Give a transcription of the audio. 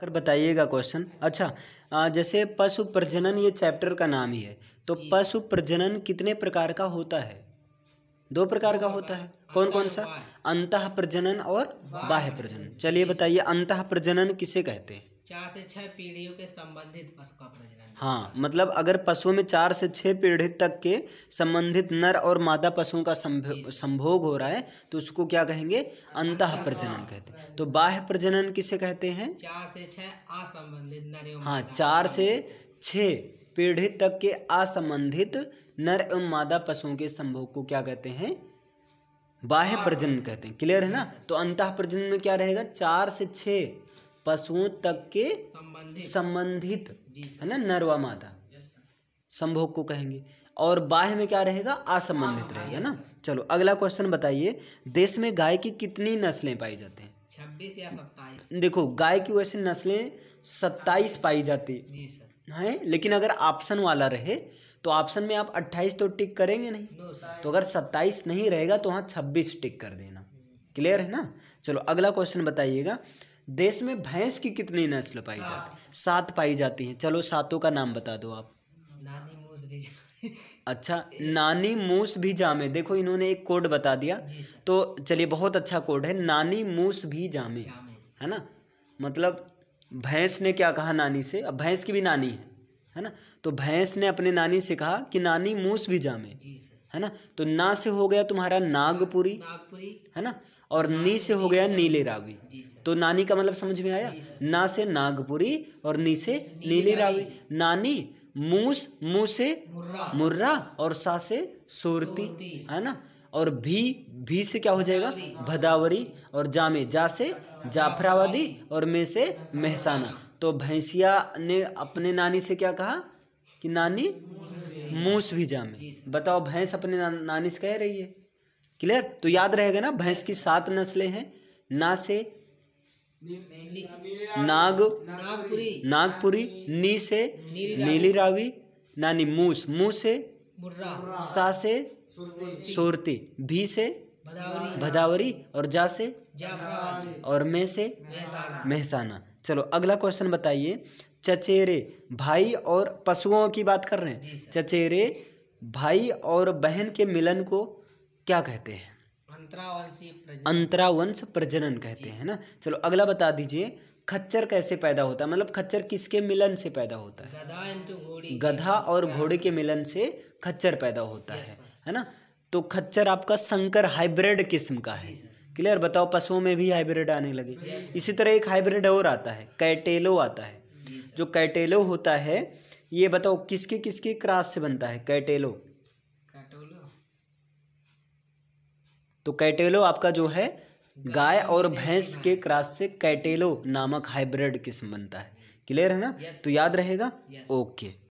कर बताइएगा क्वेश्चन अच्छा जैसे पशु प्रजनन ये चैप्टर का नाम ही है तो पशु प्रजनन कितने प्रकार का होता है दो प्रकार का होता है कौन कौन सा अंत प्रजनन और बाह्य प्रजनन चलिए बताइए अंत प्रजनन किसे कहते हैं चार से छह पीढ़ियों के संबंधित पशु का प्रजनन हाँ मतलब अगर पशुओं में चार से छह पीढ़ी तक के संबंधित नर और मादा पशुओं का संभोग हो रहा है तो उसको क्या कहेंगे अंत प्रजनन कहते हैं तो बाह्य प्रजनन किसे कहते हैं चार से छह असंबंधित नर हाँ चार से छः पीढ़ी तक के असंबंधित नर एवं मादा पशुओं के संभोग को क्या कहते हैं बाह्य प्रजनन कहते हैं क्लियर है ना तो अंत प्रजनन में क्या रहेगा चार से छह पशुओं तक के संबंधित है ना नर व मादा संभोग को कहेंगे और बाह्य में क्या रहेगा असंबंधित रहेगा ना चलो अगला क्वेश्चन बताइए देश में गाय की कितनी नस्लें पाई जाती हैं छब्बीस या सत्ताईस देखो गाय की वैसे नस्लें सत्ताईस पाई जाती है लेकिन अगर ऑप्शन वाला रहे तो ऑप्शन में आप अट्ठाईस तो टिक करेंगे नहीं तो अगर सत्ताईस नहीं रहेगा तो वहाँ छब्बीस टिक कर देना क्लियर है ना चलो अगला क्वेश्चन बताइएगा देश में भैंस की कितनी नस्ल पाई जाती है सात पाई जाती हैं चलो सातों का नाम बता दो आप नानी मूस भी अच्छा नानी मूस भी जामे देखो इन्होंने एक कोड बता दिया तो चलिए बहुत अच्छा कोड है नानी मूस भी जामे है ना मतलब भैंस ने क्या कहा नानी से अब भैंस की भी नानी है है ना तो भैंस ने अपने नानी से कहा कि नानी मूस भी जामे है ना तो ना से हो गया तुम्हारा नागपुरी नागपुरी है ना और नी से हो गया नीले रावी तो नानी का मतलब समझ में आया ना से नागपुरी और नी से नीले रावी नानी मूस मुंह से मुर्रा और सा से सूरती है ना और भी भी से क्या हो जाएगा भदावरी और जामे जा से जाफरावादी और में से मेहसाना तो भैंसिया ने अपने नानी से क्या कहा कि नानी मूस भी जामे बताओ भैंस अपने नानी से कह रही है क्लियर तो याद रहेगा ना भैंस की सात नस्लें हैं ना से नाग नागपुरी नागपुरी नी से नीली रावी नानी मूस मुंह से सा से सोरती भी से भदावरी और जा से और मैं से मेहसाना चलो अगला क्वेश्चन बताइए चचेरे भाई और पशुओं की बात कर रहे हैं चचेरे भाई और बहन के मिलन को क्या कहते हैं अंतरावंश प्रजनन कहते हैं ना चलो अगला बता दीजिए खच्चर कैसे पैदा होता है मतलब खच्चर किसके मिलन से पैदा होता है गधा और घोड़े के मिलन से खच्चर पैदा होता है है ना तो खच्चर आपका संकर हाइब्रिड किस्म का है क्लियर बताओ पशुओं में भी हाइब्रिड आने लगे इसी तरह एक हाइब्रिड और आता है कैटेलो आता है जो कैटेलो होता है ये बताओ किसके किसके क्रास से बनता है कैटेलो तो कैटेलो आपका जो है गाय और भैंस के क्रॉस से कैटेलो नामक हाइब्रिड किस्म बनता है क्लियर है ना तो याद रहेगा ओके